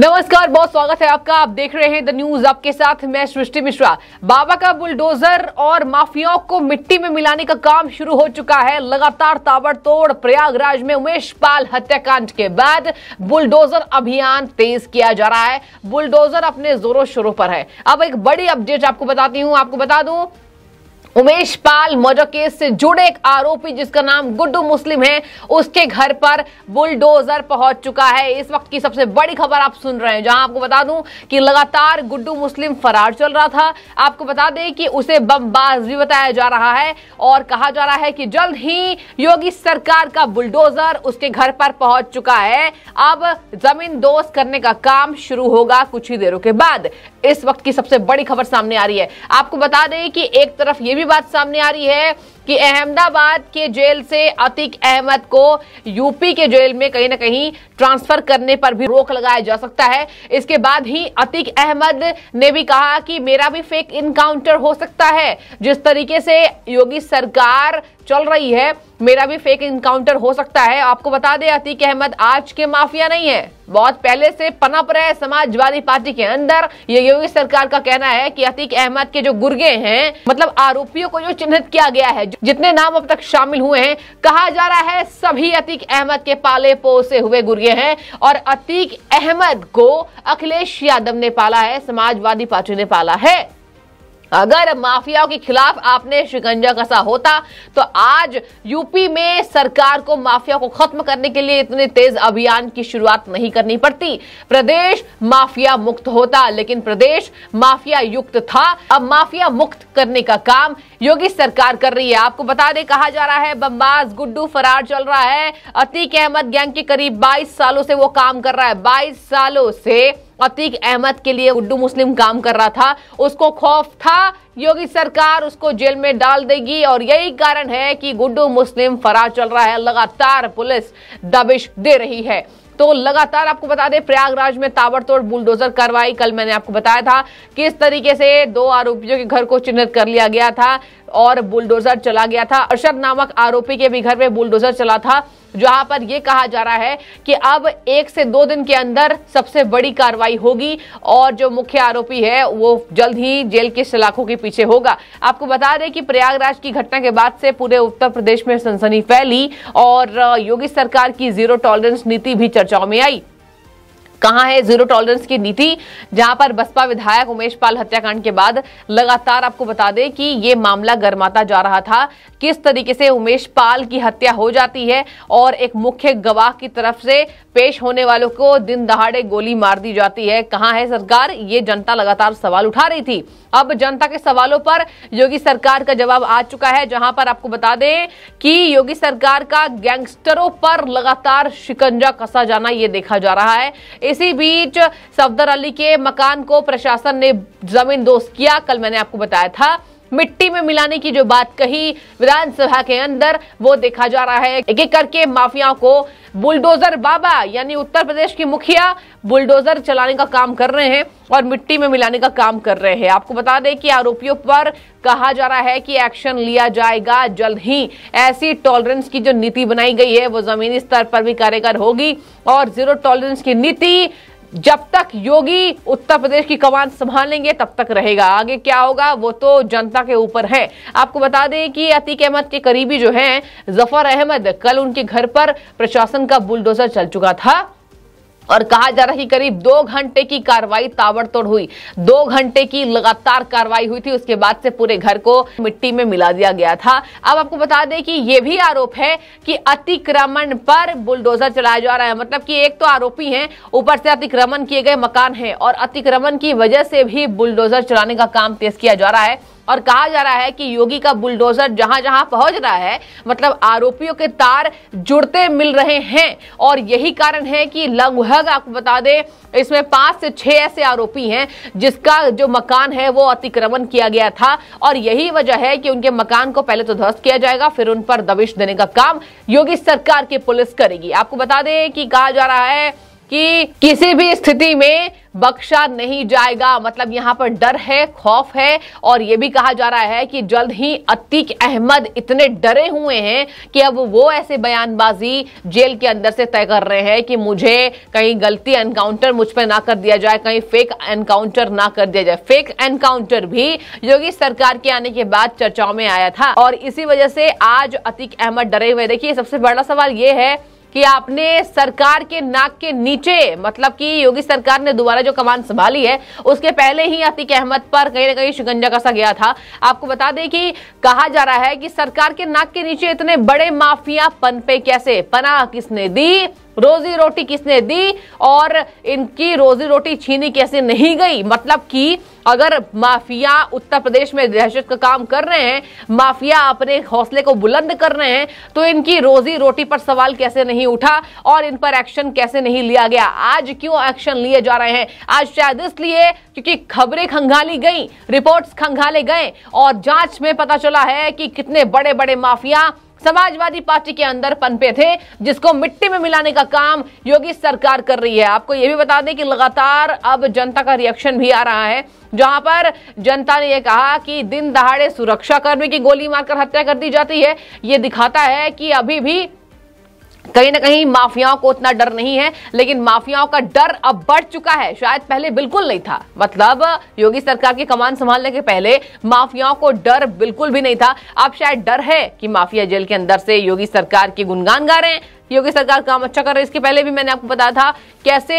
नमस्कार बहुत स्वागत है आपका आप देख रहे हैं द न्यूज आपके साथ मैं सृष्टि मिश्रा बाबा का बुलडोजर और माफियाओं को मिट्टी में मिलाने का काम शुरू हो चुका है लगातार ताबड़तोड़ प्रयागराज में उमेश पाल हत्याकांड के बाद बुलडोजर अभियान तेज किया जा रहा है बुलडोजर अपने जोरों शोरों पर है अब एक बड़ी अपडेट आपको बताती हूँ आपको बता दू उमेश पाल मर्डर केस से जुड़े एक आरोपी जिसका नाम गुड्डू मुस्लिम है उसके घर पर बुलडोजर पहुंच चुका है इस वक्त की सबसे बड़ी खबर आप सुन रहे हैं जहां आपको बता दूं कि लगातार गुड्डू मुस्लिम फरार चल रहा था आपको बता दें कि उसे बमबाज भी बताया जा रहा है और कहा जा रहा है कि जल्द ही योगी सरकार का बुलडोजर उसके घर पर पहुंच चुका है अब जमीन दोस्त करने का काम शुरू होगा कुछ ही देरों के बाद इस वक्त की सबसे बड़ी खबर सामने आ रही है आपको बता दें कि एक तरफ ये भी बात सामने आ रही है कि अहमदाबाद के जेल से अतिक अहमद को यूपी के जेल में कहीं ना कहीं ट्रांसफर करने पर भी रोक लगाया जा सकता है इसके बाद ही अतिक अहमद ने भी कहा कि मेरा भी फेक इनकाउंटर हो सकता है जिस तरीके से योगी सरकार चल रही है मेरा भी फेक इनकाउंटर हो सकता है आपको बता दें अतीक अहमद आज के माफिया नहीं है बहुत पहले से पनप रहे समाजवादी पार्टी के अंदर ये योगी सरकार का कहना है कि अतीक अहमद के जो गुर्गे हैं मतलब आरोपियों को जो चिन्हित किया गया है जितने नाम अब तक शामिल हुए हैं कहा जा रहा है सभी अतीक अहमद के पाले पोसे हुए गुर्गे हैं और अतीक अहमद को अखिलेश यादव ने पाला है समाजवादी पार्टी ने पाला है अगर माफियाओं के खिलाफ आपने शिकंजा कसा होता तो आज यूपी में सरकार को माफिया को खत्म करने के लिए इतने तेज अभियान की शुरुआत नहीं करनी पड़ती प्रदेश माफिया मुक्त होता लेकिन प्रदेश माफिया युक्त था अब माफिया मुक्त करने का काम योगी सरकार कर रही है आपको बता दें कहा जा रहा है बम्बाज गुड्डू फरार चल रहा है अतीक अहमद गैंग के करीब बाईस सालों से वो काम कर रहा है बाईस सालों से अतीक अहमद के लिए गुड्डू मुस्लिम काम कर रहा था उसको खौफ था योगी सरकार उसको जेल में डाल देगी और यही कारण है कि गुड्डू मुस्लिम फरार चल रहा है लगातार पुलिस दबिश दे रही है तो लगातार आपको बता दें प्रयागराज में ताबड़तोड़ बुलडोजर कार्रवाई कल मैंने आपको बताया था किस तरीके से दो आरोपियों के घर को चिन्हित कर लिया गया था और बुलडोजर चला गया था अरशद नामक आरोपी के भी घर में बुलडोजर चला था जहां पर यह कहा जा रहा है कि अब एक से दो दिन के अंदर सबसे बड़ी कार्रवाई होगी और जो मुख्य आरोपी है वो जल्द ही जेल के सलाखों के पीछे होगा आपको बता दें कि प्रयागराज की घटना के बाद से पूरे उत्तर प्रदेश में सनसनी फैली और योगी सरकार की जीरो टॉलरेंस नीति भी चर्चाओं में आई कहां है जीरो टॉलरेंस की नीति जहां पर बसपा विधायक उमेश पाल हत्याकांड के बाद लगातार आपको बता दें कि ये मामला गरमाता जा रहा था किस तरीके से उमेश पाल की हत्या हो जाती है और एक मुख्य गवाह की तरफ से पेश होने वालों को दिन दहाड़े गोली मार दी जाती है कहां है सरकार ये जनता लगातार सवाल उठा रही थी अब जनता के सवालों पर योगी सरकार का जवाब आ चुका है जहां पर आपको बता दें कि योगी सरकार का गैंगस्टरों पर लगातार शिकंजा कसा जाना यह देखा जा रहा है इस इसी बीच सफदर अली के मकान को प्रशासन ने जमीन दोस्त किया कल मैंने आपको बताया था मिट्टी में मिलाने की जो बात कही विधानसभा के अंदर वो देखा जा रहा है एक एक करके माफियाओं को बुलडोजर बाबा यानी उत्तर प्रदेश की मुखिया बुलडोजर चलाने का काम कर रहे हैं और मिट्टी में मिलाने का काम कर रहे हैं आपको बता दें कि आरोपियों पर कहा जा रहा है कि एक्शन लिया जाएगा जल्द ही ऐसी टॉलरेंस की जो नीति बनाई गई है वो जमीनी स्तर पर भी कार्यकर होगी और जीरो टॉलरेंस की नीति जब तक योगी उत्तर प्रदेश की कमान संभालेंगे तब तक रहेगा आगे क्या होगा वो तो जनता के ऊपर है आपको बता दें कि अतीक अहमद के करीबी जो हैं जफर अहमद कल उनके घर पर प्रशासन का बुलडोजर चल चुका था और कहा जा रहा है कि करीब दो घंटे की कार्रवाई ताबड़तोड़ हुई दो घंटे की लगातार कार्रवाई हुई थी उसके बाद से पूरे घर को मिट्टी में मिला दिया गया था अब आपको बता दें कि यह भी आरोप है कि अतिक्रमण पर बुलडोजर चलाया जा रहा है मतलब कि एक तो आरोपी है ऊपर से अतिक्रमण किए गए मकान है और अतिक्रमण की वजह से भी बुलडोजर चलाने का काम तेज किया जा रहा है और कहा जा रहा है कि योगी का बुलडोजर जहां जहां पहुंच रहा है मतलब आरोपियों के तार जुड़ते मिल रहे हैं और यही कारण है कि लगभग आपको बता दें इसमें पांच से छह ऐसे आरोपी हैं जिसका जो मकान है वो अतिक्रमण किया गया था और यही वजह है कि उनके मकान को पहले तो ध्वस्त किया जाएगा फिर उन पर दबिश देने का काम योगी सरकार की पुलिस करेगी आपको बता दें कि कहा जा रहा है कि किसी भी स्थिति में बख्शा नहीं जाएगा मतलब यहां पर डर है खौफ है और यह भी कहा जा रहा है कि जल्द ही अतीक अहमद इतने डरे हुए हैं कि अब वो ऐसे बयानबाजी जेल के अंदर से तय कर रहे हैं कि मुझे कहीं गलती एनकाउंटर मुझ पर ना कर दिया जाए कहीं फेक एनकाउंटर ना कर दिया जाए फेक एनकाउंटर भी योगी सरकार के आने के बाद चर्चाओं में आया था और इसी वजह से आज अतीक अहमद डरे हुए देखिए सबसे बड़ा सवाल ये है कि आपने सरकार के नाक के नीचे मतलब कि योगी सरकार ने दोबारा जो कमान संभाली है उसके पहले ही अतिक अहमद पर कहीं ना कहीं शिकंजा कसा गया था आपको बता दें कि कहा जा रहा है कि सरकार के नाक के नीचे इतने बड़े माफिया पनपे कैसे पनाह किसने दी रोजी रोटी किसने दी और इनकी रोजी रोटी छीनी कैसे नहीं गई मतलब कि अगर माफिया उत्तर प्रदेश में दहशत का काम कर रहे हैं माफिया अपने हौसले को बुलंद कर रहे हैं तो इनकी रोजी रोटी पर सवाल कैसे नहीं उठा और इन पर एक्शन कैसे नहीं लिया गया आज क्यों एक्शन लिए जा रहे हैं आज शायद इसलिए क्योंकि खबरें खंगाली गई रिपोर्ट्स खंगाले गए और जांच में पता चला है कि कितने बड़े बड़े माफिया समाजवादी पार्टी के अंदर पनपे थे जिसको मिट्टी में मिलाने का काम योगी सरकार कर रही है आपको यह भी बता दें कि लगातार अब जनता का रिएक्शन भी आ रहा है जहां पर जनता ने यह कहा कि दिन दहाड़े सुरक्षाकर्मी की गोली मारकर हत्या कर दी जाती है यह दिखाता है कि अभी भी कहीं ना कहीं माफियाओं को उतना डर नहीं है लेकिन माफियाओं का डर अब बढ़ चुका है शायद पहले बिल्कुल नहीं था मतलब योगी सरकार की कमान संभालने के पहले माफियाओं को डर बिल्कुल भी नहीं था अब शायद डर है कि माफिया जेल के अंदर से योगी सरकार के गुणगान गा रहे हैं योगी सरकार काम अच्छा कर रही है इसके पहले भी मैंने आपको बताया था कैसे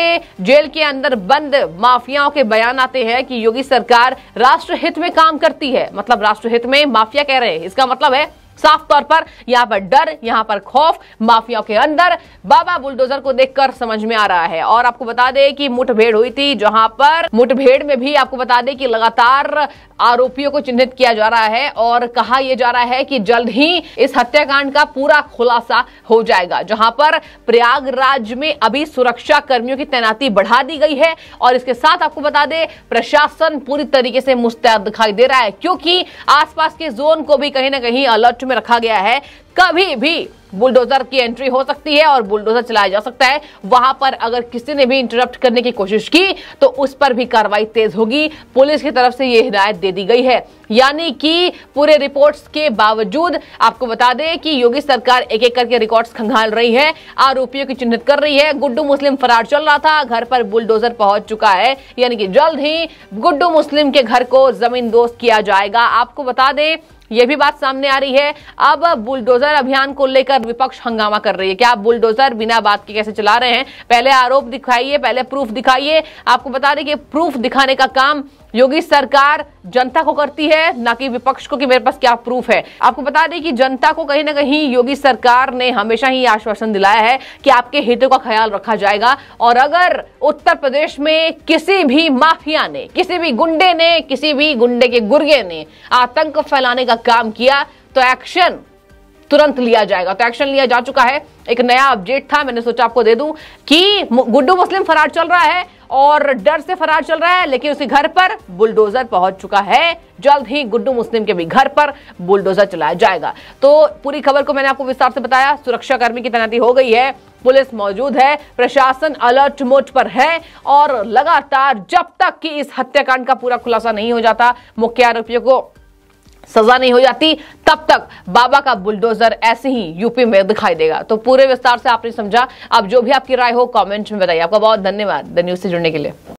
जेल के अंदर बंद माफियाओं के बयान आते हैं कि योगी सरकार राष्ट्रहित में काम करती है मतलब राष्ट्रहित में माफिया कह रहे हैं इसका मतलब है साफ तौर पर यहां पर डर यहां पर खौफ माफियाओं के अंदर बाबा बुलडोजर को देखकर समझ में आ रहा है और आपको बता दें कि मुठभेड़ हुई थी जहां पर मुठभेड़ में भी आपको बता दें कि लगातार आरोपियों को चिन्हित किया जा रहा है और कहा यह जा रहा है कि जल्द ही इस हत्याकांड का पूरा खुलासा हो जाएगा जहां पर प्रयागराज में अभी सुरक्षा कर्मियों की तैनाती बढ़ा दी गई है और इसके साथ आपको बता दें प्रशासन पूरी तरीके से मुस्तैद दिखाई दे रहा है क्योंकि आसपास के जोन को भी कहीं ना कहीं अलर्ट में रखा गया है कभी भी बुलडोजर की एंट्री हो सकती है और बुलडोजर चलाया जा सकता है वहां पर अगर किसी ने भी इंटरप्ट करने की कोशिश की तो उस पर भी कार्रवाई तेज होगी पुलिस की तरफ से यह हिदायत दे दी गई है यानी कि पूरे रिपोर्ट्स के बावजूद आपको बता दें कि योगी सरकार एक एक करके रिकॉर्ड्स खंगाल रही है आरोपियों की चिन्हित कर रही है गुड्डू मुस्लिम फरार चल रहा था घर पर बुलडोजर पहुंच चुका है यानी कि जल्द ही गुड्डू मुस्लिम के घर को जमीन दोस्त किया जाएगा आपको बता दें यह भी बात सामने आ रही है अब बुलडोजर अभियान को लेकर विपक्ष हंगामा कर रही है क्या आप बुलडोजर बिना बात के कैसे चला रहे हैं पहले आरोप दिखाइए पहले प्रूफ दिखाइए आपको बता दें कि प्रूफ दिखाने का काम योगी सरकार जनता को करती है ना कि विपक्ष को कि मेरे पास क्या प्रूफ है आपको बता दें कि जनता को कहीं ना कहीं योगी सरकार ने हमेशा ही आश्वासन दिलाया है कि आपके हितों का ख्याल रखा जाएगा और अगर उत्तर प्रदेश में किसी भी माफिया ने किसी भी गुंडे ने किसी भी गुंडे के गुर्गे ने आतंक फैलाने का काम किया तो एक्शन तुरंत लिया जाएगा तो एक्शन लिया जा चुका है एक नया अपडेट था मैंने सोचा आपको दे दूं कि गुड्डू मुस्लिम फरार चल रहा है और डर से फरार चल रहा है लेकिन उसी घर पर बुलडोजर पहुंच चुका है जल्द ही गुड्डू मुस्लिम के भी घर पर बुलडोजर चलाया जाएगा तो पूरी खबर को मैंने आपको विस्तार से बताया सुरक्षाकर्मी की तैनाती हो गई है पुलिस मौजूद है प्रशासन अलर्ट मोड पर है और लगातार जब तक कि इस हत्याकांड का पूरा खुलासा नहीं हो जाता मुख्य आरोपियों को सजा नहीं हो जाती तब तक बाबा का बुलडोजर ऐसे ही यूपी में दिखाई देगा तो पूरे विस्तार से आपने समझा अब जो भी आपकी राय हो कमेंट में बताइए आपका बहुत धन्यवाद द न्यूज से जुड़ने के लिए